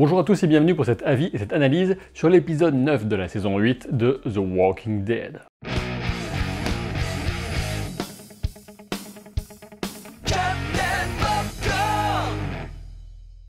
Bonjour à tous et bienvenue pour cet avis et cette analyse sur l'épisode 9 de la saison 8 de The Walking Dead.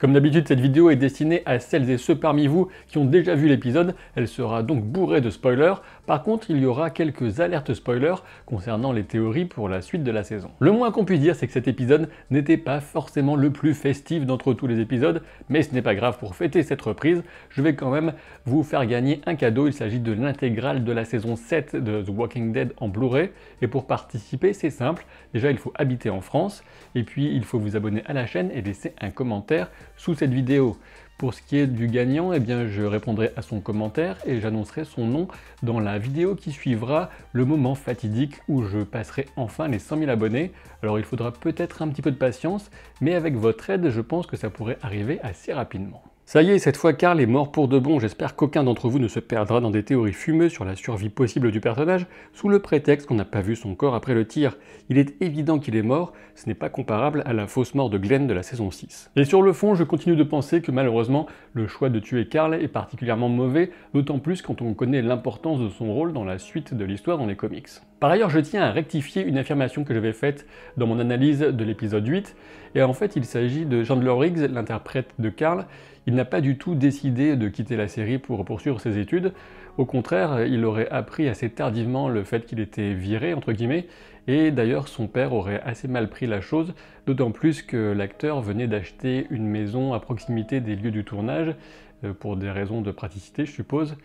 Comme d'habitude, cette vidéo est destinée à celles et ceux parmi vous qui ont déjà vu l'épisode, elle sera donc bourrée de spoilers. Par contre, il y aura quelques alertes spoilers concernant les théories pour la suite de la saison. Le moins qu'on puisse dire, c'est que cet épisode n'était pas forcément le plus festif d'entre tous les épisodes, mais ce n'est pas grave pour fêter cette reprise, je vais quand même vous faire gagner un cadeau, il s'agit de l'intégrale de la saison 7 de The Walking Dead en Blu-ray, et pour participer, c'est simple, déjà il faut habiter en France, et puis il faut vous abonner à la chaîne et laisser un commentaire sous cette vidéo. Pour ce qui est du gagnant, eh bien, je répondrai à son commentaire et j'annoncerai son nom dans la vidéo qui suivra, le moment fatidique où je passerai enfin les 100 000 abonnés. Alors il faudra peut-être un petit peu de patience, mais avec votre aide, je pense que ça pourrait arriver assez rapidement. Ça y est, cette fois Karl est mort pour de bon, j'espère qu'aucun d'entre vous ne se perdra dans des théories fumeuses sur la survie possible du personnage, sous le prétexte qu'on n'a pas vu son corps après le tir. Il est évident qu'il est mort, ce n'est pas comparable à la fausse mort de Glenn de la saison 6. Et sur le fond, je continue de penser que malheureusement, le choix de tuer Karl est particulièrement mauvais, d'autant plus quand on connaît l'importance de son rôle dans la suite de l'histoire dans les comics. Par ailleurs, je tiens à rectifier une affirmation que j'avais faite dans mon analyse de l'épisode 8, et en fait il s'agit de Chandler Riggs, l'interprète de Karl, il n'a pas du tout décidé de quitter la série pour poursuivre ses études. Au contraire, il aurait appris assez tardivement le fait qu'il était viré, entre guillemets, et d'ailleurs son père aurait assez mal pris la chose, d'autant plus que l'acteur venait d'acheter une maison à proximité des lieux du tournage, euh, pour des raisons de praticité je suppose,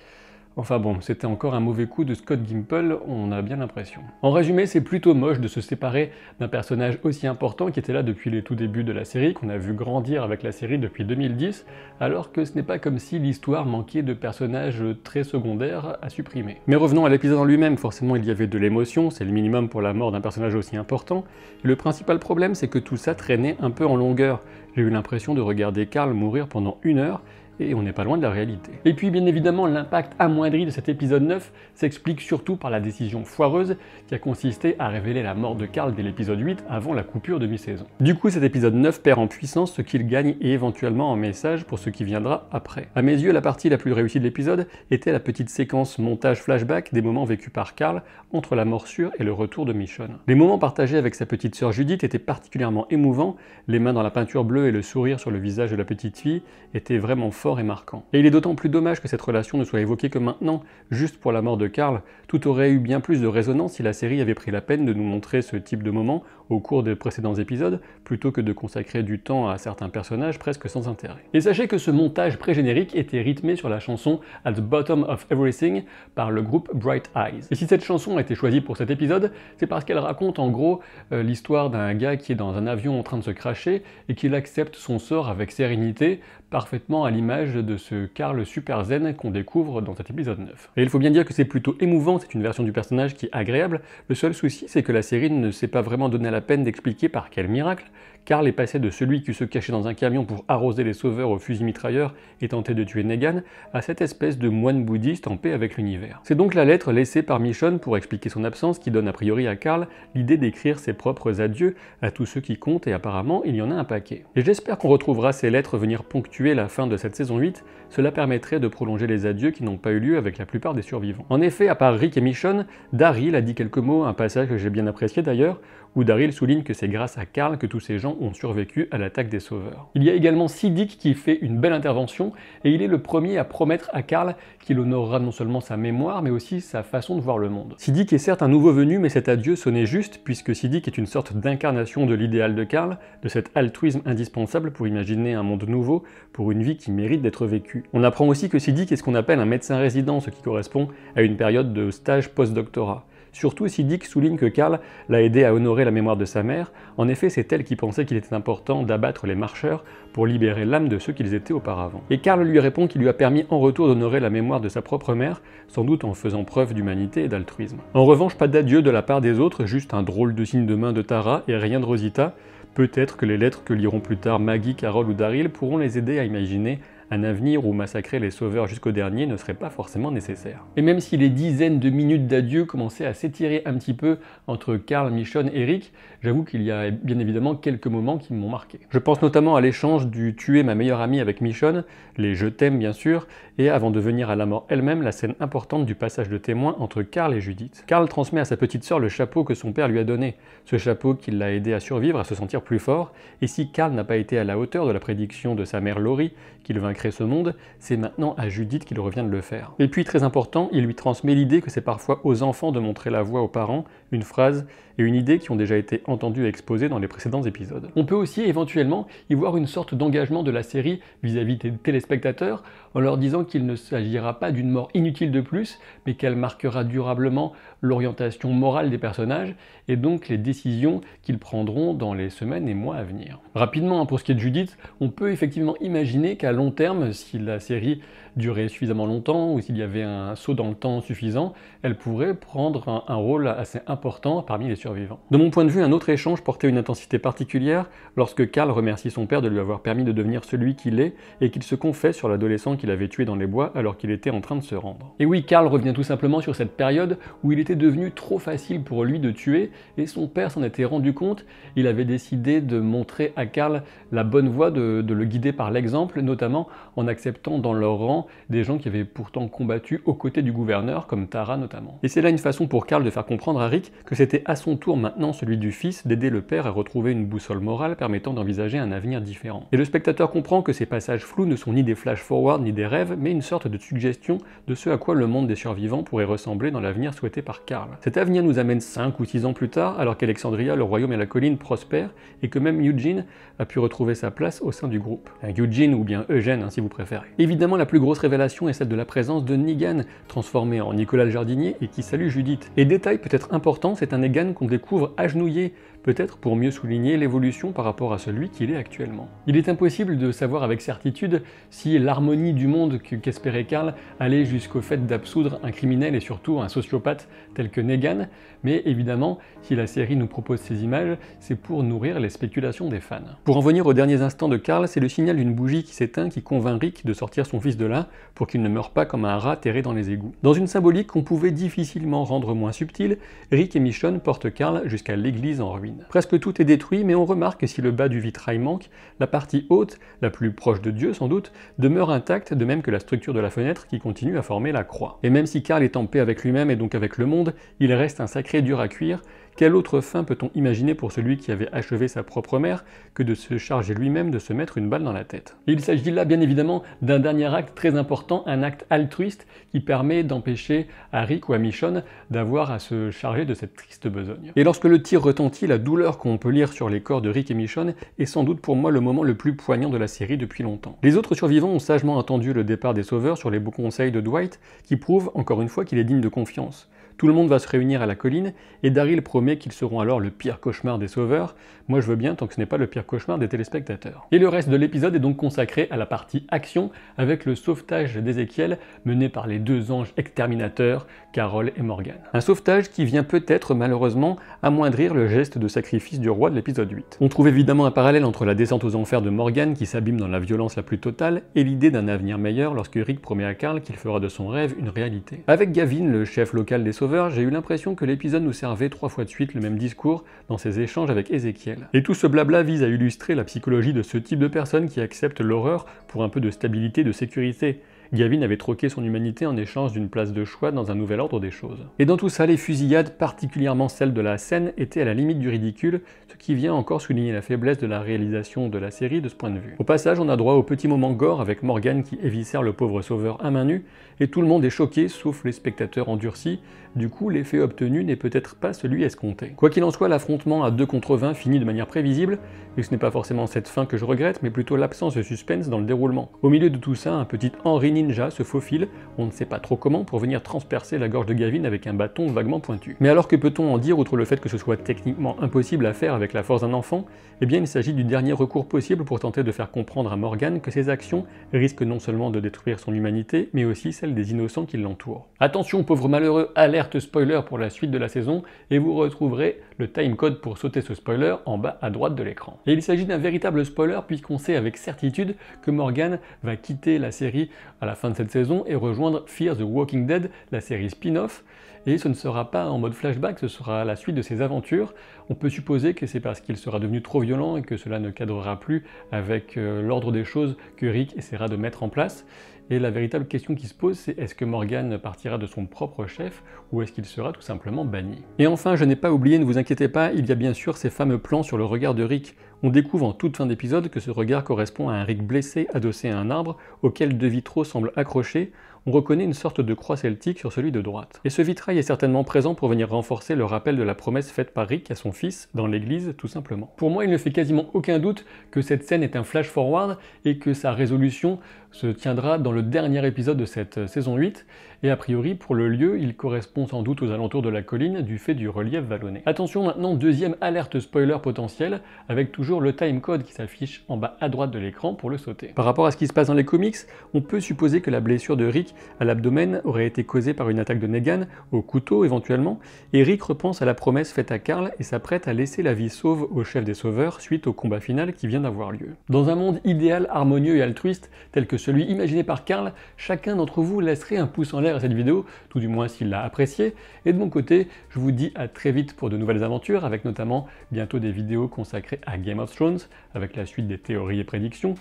Enfin bon, c'était encore un mauvais coup de Scott Gimple, on a bien l'impression. En résumé, c'est plutôt moche de se séparer d'un personnage aussi important qui était là depuis les tout débuts de la série, qu'on a vu grandir avec la série depuis 2010, alors que ce n'est pas comme si l'histoire manquait de personnages très secondaires à supprimer. Mais revenons à l'épisode en lui-même, forcément il y avait de l'émotion, c'est le minimum pour la mort d'un personnage aussi important, le principal problème c'est que tout ça traînait un peu en longueur. J'ai eu l'impression de regarder Carl mourir pendant une heure, et on n'est pas loin de la réalité. Et puis bien évidemment, l'impact amoindri de cet épisode 9 s'explique surtout par la décision foireuse qui a consisté à révéler la mort de Karl dès l'épisode 8 avant la coupure de mi-saison. Du coup, cet épisode 9 perd en puissance ce qu'il gagne et éventuellement en message pour ce qui viendra après. À mes yeux, la partie la plus réussie de l'épisode était la petite séquence montage flashback des moments vécus par Karl entre la morsure et le retour de Michonne. Les moments partagés avec sa petite sœur Judith étaient particulièrement émouvants, les mains dans la peinture bleue et le sourire sur le visage de la petite fille étaient vraiment et marquant. Et il est d'autant plus dommage que cette relation ne soit évoquée que maintenant, juste pour la mort de Karl, tout aurait eu bien plus de résonance si la série avait pris la peine de nous montrer ce type de moment au cours des précédents épisodes, plutôt que de consacrer du temps à certains personnages presque sans intérêt. Et sachez que ce montage pré-générique était rythmé sur la chanson At the Bottom of Everything par le groupe Bright Eyes. Et si cette chanson a été choisie pour cet épisode, c'est parce qu'elle raconte en gros euh, l'histoire d'un gars qui est dans un avion en train de se cracher et qu'il accepte son sort avec sérénité parfaitement à l'image de ce Karl super zen qu'on découvre dans cet épisode 9. Et il faut bien dire que c'est plutôt émouvant, c'est une version du personnage qui est agréable, le seul souci c'est que la série ne s'est pas vraiment donné la peine d'expliquer par quel miracle Karl est passé de celui qui se cachait dans un camion pour arroser les sauveurs au fusil mitrailleur et tenter de tuer Negan à cette espèce de moine bouddhiste en paix avec l'univers. C'est donc la lettre laissée par Michonne pour expliquer son absence qui donne a priori à Karl l'idée d'écrire ses propres adieux à tous ceux qui comptent et apparemment il y en a un paquet. Et j'espère qu'on retrouvera ces lettres venir ponctuer la fin de cette saison 8, cela permettrait de prolonger les adieux qui n'ont pas eu lieu avec la plupart des survivants. En effet, à part Rick et Michonne, Daryl a dit quelques mots, un passage que j'ai bien apprécié d'ailleurs, Daryl souligne que c'est grâce à Karl que tous ces gens ont survécu à l'attaque des sauveurs. Il y a également Siddiq qui fait une belle intervention et il est le premier à promettre à Karl qu'il honorera non seulement sa mémoire mais aussi sa façon de voir le monde. Siddiq est certes un nouveau venu mais cet adieu sonnait juste puisque Siddiq est une sorte d'incarnation de l'idéal de Karl, de cet altruisme indispensable pour imaginer un monde nouveau, pour une vie qui mérite d'être vécue. On apprend aussi que Siddiq est ce qu'on appelle un médecin résident, ce qui correspond à une période de stage post-doctorat surtout si Dick souligne que Karl l'a aidé à honorer la mémoire de sa mère. En effet, c'est elle qui pensait qu'il était important d'abattre les marcheurs pour libérer l'âme de ceux qu'ils étaient auparavant. Et Karl lui répond qu'il lui a permis en retour d'honorer la mémoire de sa propre mère, sans doute en faisant preuve d'humanité et d'altruisme. En revanche, pas d'adieu de la part des autres, juste un drôle de signe de main de Tara et rien de Rosita. Peut-être que les lettres que liront plus tard Maggie, Carol ou Daryl pourront les aider à imaginer un avenir où massacrer les sauveurs jusqu'au dernier ne serait pas forcément nécessaire. Et même si les dizaines de minutes d'adieu commençaient à s'étirer un petit peu entre Karl, Michonne et Eric, j'avoue qu'il y a bien évidemment quelques moments qui m'ont marqué. Je pense notamment à l'échange du tuer ma meilleure amie avec Michonne, les je t'aime bien sûr, et avant de venir à la mort elle-même, la scène importante du passage de témoin entre Karl et Judith. Karl transmet à sa petite sœur le chapeau que son père lui a donné, ce chapeau qui l'a aidé à survivre, à se sentir plus fort, et si Karl n'a pas été à la hauteur de la prédiction de sa mère Laurie, qu'il vainc Créer ce monde, c'est maintenant à Judith qu'il revient de le faire. Et puis, très important, il lui transmet l'idée que c'est parfois aux enfants de montrer la voix aux parents, une phrase et une idée qui ont déjà été entendues et exposées dans les précédents épisodes. On peut aussi éventuellement y voir une sorte d'engagement de la série vis-à-vis -vis des téléspectateurs, en leur disant qu'il ne s'agira pas d'une mort inutile de plus, mais qu'elle marquera durablement l'orientation morale des personnages, et donc les décisions qu'ils prendront dans les semaines et mois à venir. Rapidement, hein, pour ce qui est de Judith, on peut effectivement imaginer qu'à long terme, si la série durer suffisamment longtemps ou s'il y avait un saut dans le temps suffisant, elle pourrait prendre un, rôle assez important parmi les survivants. De mon point de vue, un autre échange portait une intensité particulière lorsque Karl remercie son père de lui avoir permis de devenir celui qu'il est et qu'il se confesse sur l'adolescent qu'il avait tué dans les bois alors qu'il était en train de se rendre. Et oui, Karl revient tout simplement sur cette période où il était devenu trop facile pour lui de tuer et son père s'en était rendu compte, il avait décidé de montrer à Carl la bonne voie, de le guider par l'exemple, notamment en acceptant dans leur rang des gens qui avaient pourtant combattu aux côtés du gouverneur, comme Tara notamment. Et c'est là une façon pour Karl de faire comprendre à Rick que c'était à son tour maintenant celui du fils d'aider le père à retrouver une boussole morale permettant d'envisager un avenir différent. Et le spectateur comprend que ces passages flous ne sont ni des flash-forward ni des rêves, mais une sorte de suggestion de ce à quoi le monde des survivants pourrait ressembler dans l'avenir souhaité par Karl. Cet avenir nous amène 5 ou 6 ans plus tard, alors qu'Alexandria, le royaume et la colline prospèrent, et que même Eugene a pu retrouver sa place au sein du groupe. Eugene ou bien Eugène, hein, si vous préférez. Évidemment, la plus grosse révélation est celle de la présence de Negan, transformé en Nicolas le jardinier et qui salue Judith. Et détail peut-être important, c'est un Negan qu'on découvre agenouillé peut-être pour mieux souligner l'évolution par rapport à celui qu'il est actuellement. Il est impossible de savoir avec certitude si l'harmonie du monde qu'espérait Karl allait jusqu'au fait d'absoudre un criminel et surtout un sociopathe tel que Negan, mais évidemment, si la série nous propose ces images, c'est pour nourrir les spéculations des fans. Pour en venir aux derniers instants de Karl, c'est le signal d'une bougie qui s'éteint qui convainc Rick de sortir son fils de là pour qu'il ne meure pas comme un rat terré dans les égouts. Dans une symbolique qu'on pouvait difficilement rendre moins subtile, Rick et Michonne portent Karl jusqu'à l'église en ruine. Presque tout est détruit, mais on remarque que si le bas du vitrail manque, la partie haute, la plus proche de Dieu sans doute, demeure intacte, de même que la structure de la fenêtre qui continue à former la croix. Et même si Karl est en paix avec lui-même et donc avec le monde, il reste un sacré dur à cuire, quelle autre fin peut-on imaginer pour celui qui avait achevé sa propre mère que de se charger lui-même de se mettre une balle dans la tête Il s'agit là bien évidemment d'un dernier acte très important, un acte altruiste qui permet d'empêcher à Rick ou à Michonne d'avoir à se charger de cette triste besogne. Et lorsque le tir retentit, la douleur qu'on peut lire sur les corps de Rick et Michonne est sans doute pour moi le moment le plus poignant de la série depuis longtemps. Les autres survivants ont sagement attendu le départ des sauveurs sur les beaux conseils de Dwight qui prouvent encore une fois qu'il est digne de confiance. Tout le monde va se réunir à la colline, et Daryl promet qu'ils seront alors le pire cauchemar des sauveurs. Moi je veux bien tant que ce n'est pas le pire cauchemar des téléspectateurs. Et le reste de l'épisode est donc consacré à la partie action, avec le sauvetage d'Ézéchiel mené par les deux anges exterminateurs, Carole et Morgan. Un sauvetage qui vient peut-être malheureusement amoindrir le geste de sacrifice du roi de l'épisode 8. On trouve évidemment un parallèle entre la descente aux enfers de Morgan qui s'abîme dans la violence la plus totale et l'idée d'un avenir meilleur lorsque Rick promet à Carl qu'il fera de son rêve une réalité. Avec Gavin, le chef local des sauveurs, j'ai eu l'impression que l'épisode nous servait trois fois de suite le même discours dans ses échanges avec Ezekiel. Et tout ce blabla vise à illustrer la psychologie de ce type de personne qui accepte l'horreur pour un peu de stabilité, de sécurité. Gavin avait troqué son humanité en échange d'une place de choix dans un nouvel ordre des choses. Et dans tout ça, les fusillades, particulièrement celles de la scène, étaient à la limite du ridicule, ce qui vient encore souligner la faiblesse de la réalisation de la série de ce point de vue. Au passage, on a droit au petit moment gore avec Morgan qui éviscère le pauvre sauveur à main nue, et tout le monde est choqué sauf les spectateurs endurcis, du coup, l'effet obtenu n'est peut-être pas celui escompté. Quoi qu'il en soit, l'affrontement à 2 contre 20 finit de manière prévisible, et ce n'est pas forcément cette fin que je regrette, mais plutôt l'absence de suspense dans le déroulement. Au milieu de tout ça, un petit Henry Ninja se faufile, on ne sait pas trop comment, pour venir transpercer la gorge de Gavin avec un bâton vaguement pointu. Mais alors que peut-on en dire outre le fait que ce soit techniquement impossible à faire avec la force d'un enfant Eh bien, il s'agit du dernier recours possible pour tenter de faire comprendre à Morgan que ses actions risquent non seulement de détruire son humanité, mais aussi celle des innocents qui l'entourent. Attention, pauvre malheureux, alerte spoiler pour la suite de la saison et vous retrouverez le timecode pour sauter ce spoiler en bas à droite de l'écran. Et il s'agit d'un véritable spoiler puisqu'on sait avec certitude que Morgan va quitter la série à la fin de cette saison et rejoindre Fear the Walking Dead, la série spin-off, et ce ne sera pas en mode flashback, ce sera la suite de ses aventures. On peut supposer que c'est parce qu'il sera devenu trop violent et que cela ne cadrera plus avec euh, l'ordre des choses que Rick essaiera de mettre en place. Et la véritable question qui se pose, c'est est-ce que Morgan partira de son propre chef ou est-ce qu'il sera tout simplement banni Et enfin, je n'ai pas oublié, ne vous inquiétez pas, il y a bien sûr ces fameux plans sur le regard de Rick. On découvre en toute fin d'épisode que ce regard correspond à un Rick blessé adossé à un arbre auquel deux vitraux semblent accrochés on reconnaît une sorte de croix celtique sur celui de droite. Et ce vitrail est certainement présent pour venir renforcer le rappel de la promesse faite par Rick à son fils dans l'église tout simplement. Pour moi, il ne fait quasiment aucun doute que cette scène est un flash-forward et que sa résolution se tiendra dans le dernier épisode de cette euh, saison 8 a priori pour le lieu, il correspond sans doute aux alentours de la colline du fait du relief vallonné. Attention maintenant, deuxième alerte spoiler potentiel, avec toujours le timecode qui s'affiche en bas à droite de l'écran pour le sauter. Par rapport à ce qui se passe dans les comics, on peut supposer que la blessure de Rick à l'abdomen aurait été causée par une attaque de Negan, au couteau éventuellement, et Rick repense à la promesse faite à Carl et s'apprête à laisser la vie sauve au chef des sauveurs suite au combat final qui vient d'avoir lieu. Dans un monde idéal, harmonieux et altruiste, tel que celui imaginé par Carl, chacun d'entre vous laisserait un pouce en l'air cette vidéo, tout du moins s'il l'a appréciée. Et de mon côté, je vous dis à très vite pour de nouvelles aventures, avec notamment bientôt des vidéos consacrées à Game of Thrones, avec la suite des théories et prédictions,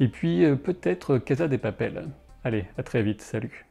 et puis euh, peut-être Casa des Papel. Allez, à très vite, salut